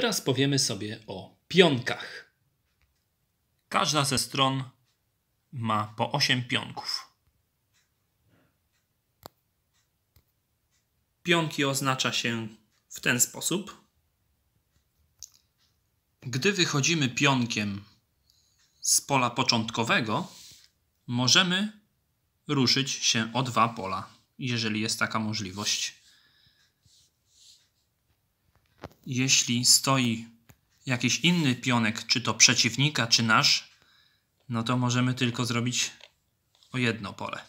Teraz powiemy sobie o pionkach. Każda ze stron ma po 8 pionków. Pionki oznacza się w ten sposób. Gdy wychodzimy pionkiem z pola początkowego, możemy ruszyć się o dwa pola, jeżeli jest taka możliwość jeśli stoi jakiś inny pionek, czy to przeciwnika, czy nasz, no to możemy tylko zrobić o jedno pole.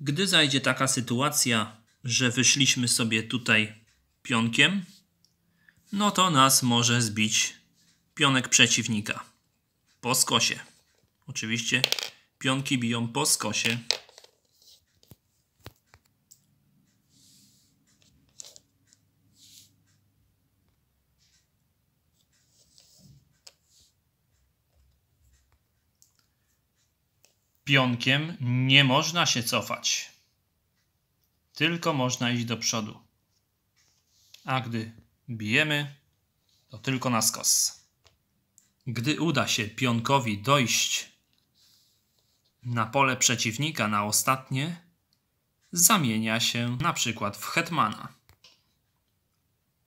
Gdy zajdzie taka sytuacja, że wyszliśmy sobie tutaj pionkiem, no to nas może zbić pionek przeciwnika po skosie. Oczywiście pionki biją po skosie, pionkiem nie można się cofać. Tylko można iść do przodu. A gdy bijemy, to tylko na skos. Gdy uda się pionkowi dojść na pole przeciwnika na ostatnie, zamienia się na przykład w hetmana,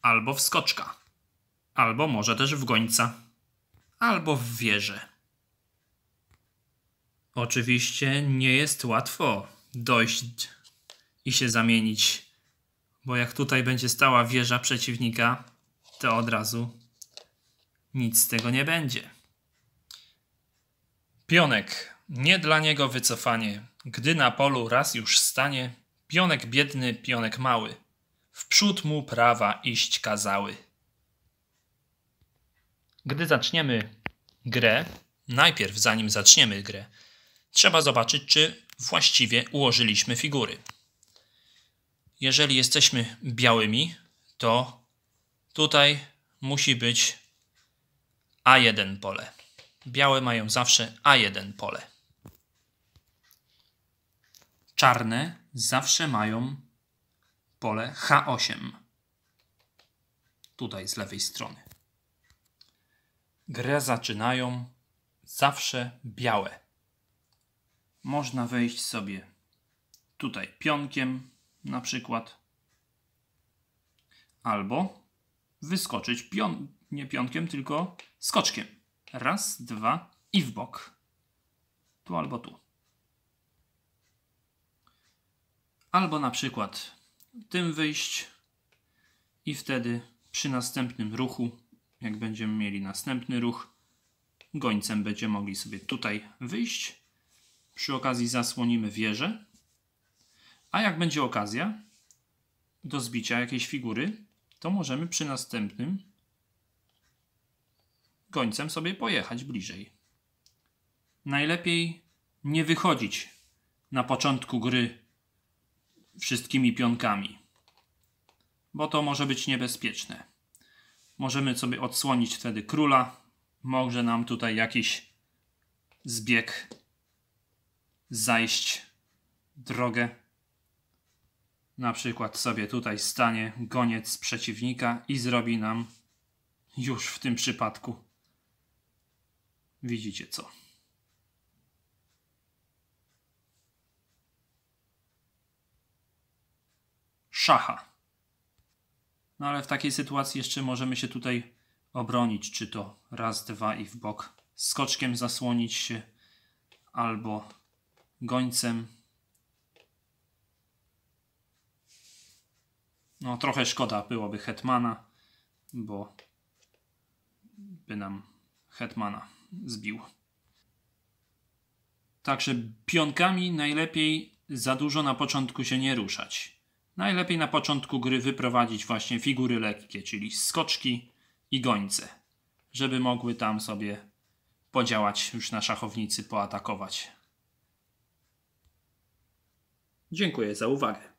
albo w skoczka, albo może też w gońca, albo w wieżę. Oczywiście nie jest łatwo dojść i się zamienić, bo jak tutaj będzie stała wieża przeciwnika, to od razu nic z tego nie będzie. Pionek. Nie dla niego wycofanie. Gdy na polu raz już stanie, pionek biedny, pionek mały. Wprzód mu prawa iść kazały. Gdy zaczniemy grę, najpierw zanim zaczniemy grę, trzeba zobaczyć, czy właściwie ułożyliśmy figury. Jeżeli jesteśmy białymi, to tutaj musi być A1 pole. Białe mają zawsze A1 pole. Czarne zawsze mają pole H8. Tutaj z lewej strony. Grę zaczynają zawsze białe można wejść sobie tutaj pionkiem na przykład, albo wyskoczyć pion nie pionkiem, tylko skoczkiem. Raz, dwa i w bok. Tu albo tu. Albo na przykład tym wyjść i wtedy przy następnym ruchu, jak będziemy mieli następny ruch, gońcem będziemy mogli sobie tutaj wyjść przy okazji zasłonimy wieżę. A jak będzie okazja do zbicia jakiejś figury, to możemy przy następnym końcem sobie pojechać bliżej. Najlepiej nie wychodzić na początku gry wszystkimi pionkami, bo to może być niebezpieczne. Możemy sobie odsłonić wtedy króla, może nam tutaj jakiś zbieg zajść drogę. Na przykład sobie tutaj stanie goniec przeciwnika i zrobi nam już w tym przypadku. Widzicie co? Szacha. No ale w takiej sytuacji jeszcze możemy się tutaj obronić, czy to raz, dwa i w bok skoczkiem zasłonić się, albo gońcem. No trochę szkoda byłoby Hetmana, bo by nam Hetmana zbił. Także pionkami najlepiej za dużo na początku się nie ruszać. Najlepiej na początku gry wyprowadzić właśnie figury lekkie, czyli skoczki i gońce, żeby mogły tam sobie podziałać już na szachownicy, poatakować. Dziękuję za uwagę.